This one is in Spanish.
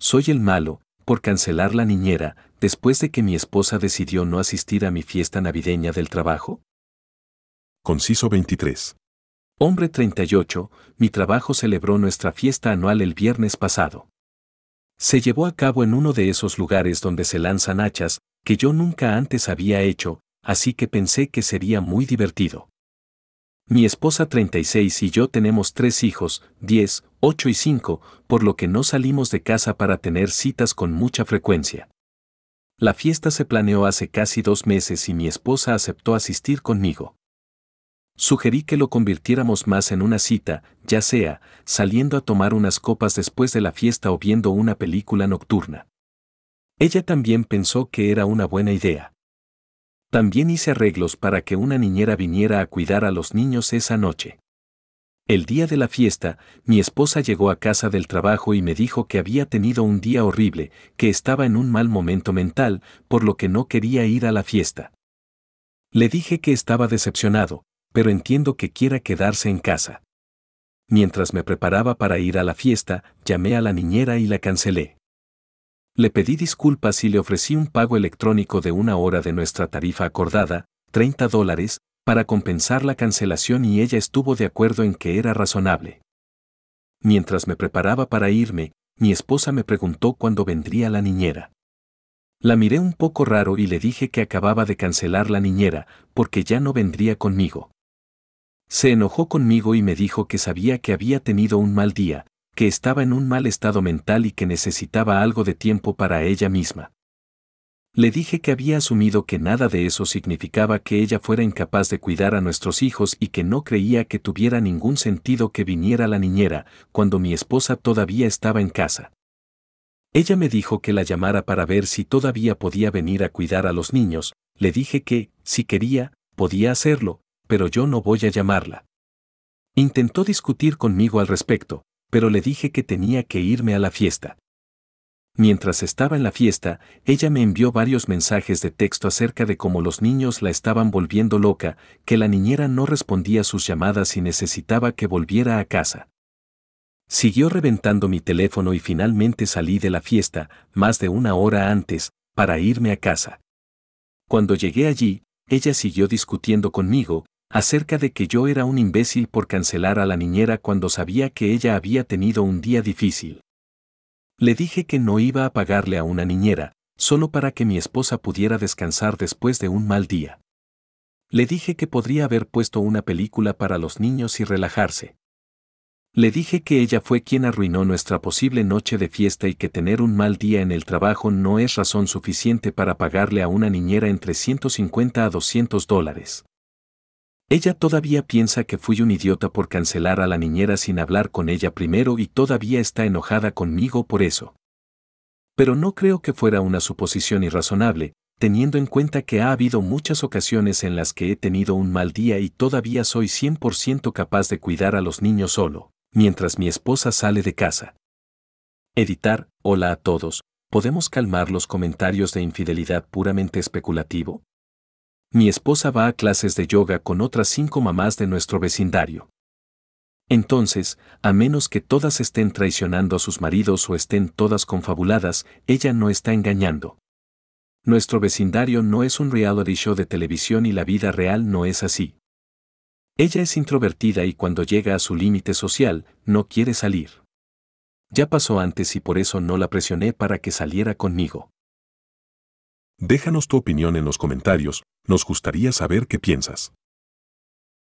Soy el malo, por cancelar la niñera, después de que mi esposa decidió no asistir a mi fiesta navideña del trabajo? Conciso 23. Hombre 38, mi trabajo celebró nuestra fiesta anual el viernes pasado. Se llevó a cabo en uno de esos lugares donde se lanzan hachas, que yo nunca antes había hecho, así que pensé que sería muy divertido. Mi esposa 36 y yo tenemos tres hijos, 10, 8 y 5, por lo que no salimos de casa para tener citas con mucha frecuencia. La fiesta se planeó hace casi dos meses y mi esposa aceptó asistir conmigo. Sugerí que lo convirtiéramos más en una cita, ya sea saliendo a tomar unas copas después de la fiesta o viendo una película nocturna. Ella también pensó que era una buena idea. También hice arreglos para que una niñera viniera a cuidar a los niños esa noche. El día de la fiesta, mi esposa llegó a casa del trabajo y me dijo que había tenido un día horrible, que estaba en un mal momento mental, por lo que no quería ir a la fiesta. Le dije que estaba decepcionado, pero entiendo que quiera quedarse en casa. Mientras me preparaba para ir a la fiesta, llamé a la niñera y la cancelé. Le pedí disculpas y le ofrecí un pago electrónico de una hora de nuestra tarifa acordada, 30 dólares, para compensar la cancelación y ella estuvo de acuerdo en que era razonable. Mientras me preparaba para irme, mi esposa me preguntó cuándo vendría la niñera. La miré un poco raro y le dije que acababa de cancelar la niñera, porque ya no vendría conmigo. Se enojó conmigo y me dijo que sabía que había tenido un mal día, que estaba en un mal estado mental y que necesitaba algo de tiempo para ella misma. Le dije que había asumido que nada de eso significaba que ella fuera incapaz de cuidar a nuestros hijos y que no creía que tuviera ningún sentido que viniera la niñera cuando mi esposa todavía estaba en casa. Ella me dijo que la llamara para ver si todavía podía venir a cuidar a los niños, le dije que, si quería, podía hacerlo, pero yo no voy a llamarla. Intentó discutir conmigo al respecto, pero le dije que tenía que irme a la fiesta. Mientras estaba en la fiesta, ella me envió varios mensajes de texto acerca de cómo los niños la estaban volviendo loca, que la niñera no respondía a sus llamadas y necesitaba que volviera a casa. Siguió reventando mi teléfono y finalmente salí de la fiesta, más de una hora antes, para irme a casa. Cuando llegué allí, ella siguió discutiendo conmigo, acerca de que yo era un imbécil por cancelar a la niñera cuando sabía que ella había tenido un día difícil. Le dije que no iba a pagarle a una niñera, solo para que mi esposa pudiera descansar después de un mal día. Le dije que podría haber puesto una película para los niños y relajarse. Le dije que ella fue quien arruinó nuestra posible noche de fiesta y que tener un mal día en el trabajo no es razón suficiente para pagarle a una niñera entre 150 a 200 dólares. Ella todavía piensa que fui un idiota por cancelar a la niñera sin hablar con ella primero y todavía está enojada conmigo por eso. Pero no creo que fuera una suposición irrazonable, teniendo en cuenta que ha habido muchas ocasiones en las que he tenido un mal día y todavía soy 100% capaz de cuidar a los niños solo, mientras mi esposa sale de casa. Editar, hola a todos, ¿podemos calmar los comentarios de infidelidad puramente especulativo? mi esposa va a clases de yoga con otras cinco mamás de nuestro vecindario. Entonces, a menos que todas estén traicionando a sus maridos o estén todas confabuladas, ella no está engañando. Nuestro vecindario no es un reality show de televisión y la vida real no es así. Ella es introvertida y cuando llega a su límite social, no quiere salir. Ya pasó antes y por eso no la presioné para que saliera conmigo. Déjanos tu opinión en los comentarios nos gustaría saber qué piensas.